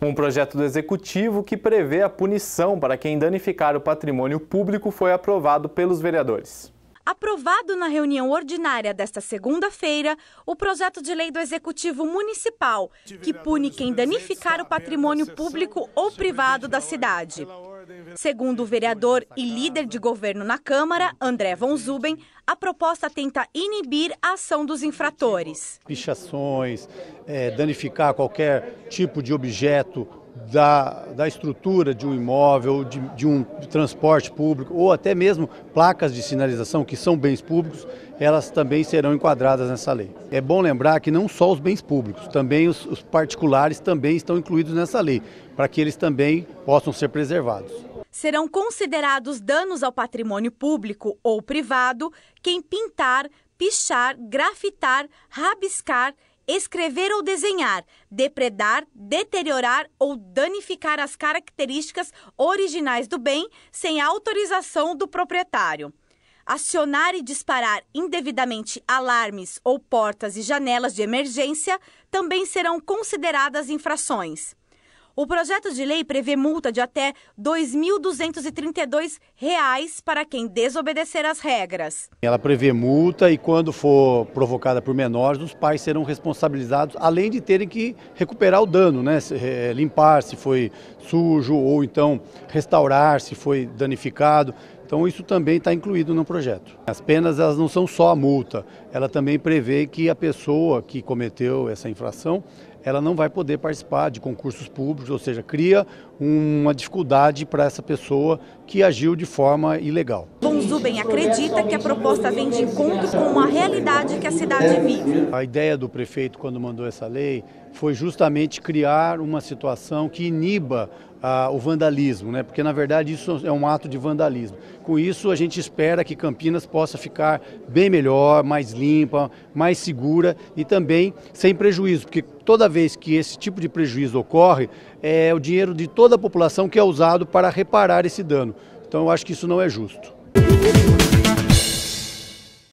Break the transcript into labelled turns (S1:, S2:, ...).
S1: Um projeto do Executivo que prevê a punição para quem danificar o patrimônio público foi aprovado pelos vereadores
S2: aprovado na reunião ordinária desta segunda-feira o projeto de lei do Executivo Municipal, que pune quem danificar o patrimônio público ou privado da cidade. Segundo o vereador e líder de governo na Câmara, André Von Zuben, a proposta tenta inibir a ação dos infratores.
S1: Pichações, é, danificar qualquer tipo de objeto da, da estrutura de um imóvel, de, de um transporte público ou até mesmo placas de sinalização que são bens públicos, elas também serão enquadradas nessa lei. É bom lembrar que não só os bens públicos, também os, os particulares também estão incluídos nessa lei, para que eles também possam ser preservados.
S2: Serão considerados danos ao patrimônio público ou privado quem pintar, pichar, grafitar, rabiscar escrever ou desenhar, depredar, deteriorar ou danificar as características originais do bem sem autorização do proprietário acionar e disparar indevidamente alarmes ou portas e janelas de emergência também serão consideradas infrações. O projeto de lei prevê multa de até R$ 2.232 para quem desobedecer às regras.
S1: Ela prevê multa e quando for provocada por menores, os pais serão responsabilizados, além de terem que recuperar o dano, né? Eh, limpar se foi sujo ou então restaurar se foi danificado. Então isso também está incluído no projeto. As penas elas não são só a multa, ela também prevê que a pessoa que cometeu essa infração, ela não vai poder participar de concursos públicos, ou seja, cria uma dificuldade para essa pessoa que agiu de forma ilegal.
S2: Bonzuben acredita que a proposta vem de encontro com a realidade que a cidade vive.
S1: A ideia do prefeito quando mandou essa lei foi justamente criar uma situação que iniba ah, o vandalismo, né? porque na verdade isso é um ato de vandalismo. Com isso a gente espera que Campinas possa ficar bem melhor, mais limpa, mais segura e também sem prejuízo, porque toda vez que esse tipo de prejuízo ocorre, é o dinheiro de toda a população que é usado para reparar esse dano. Então eu acho que isso não é justo. Thank you.